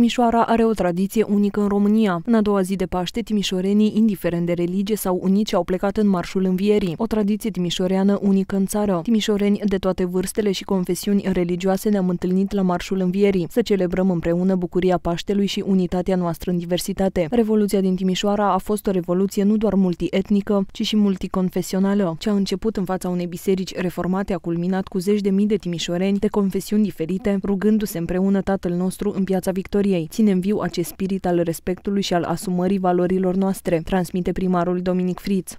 Timișoara are o tradiție unică în România. În a doua zi de Paște, timișorenii, indiferent de religie, sau unici, au plecat în marșul învierii, o tradiție timișoreană unică în țară. Timișoreni de toate vârstele și confesiuni religioase ne-am întâlnit la marșul învierii, să celebrăm împreună bucuria Paștelui și unitatea noastră în diversitate. Revoluția din Timișoara a fost o revoluție nu doar multietnică, ci și multiconfesională. Ce a început în fața unei biserici reformate a culminat cu zeci de mii de timișoreni de confesiuni diferite, rugându-se împreună Tatăl nostru în piața Victoriei ei. Ținem viu acest spirit al respectului și al asumării valorilor noastre, transmite primarul Dominic Friț.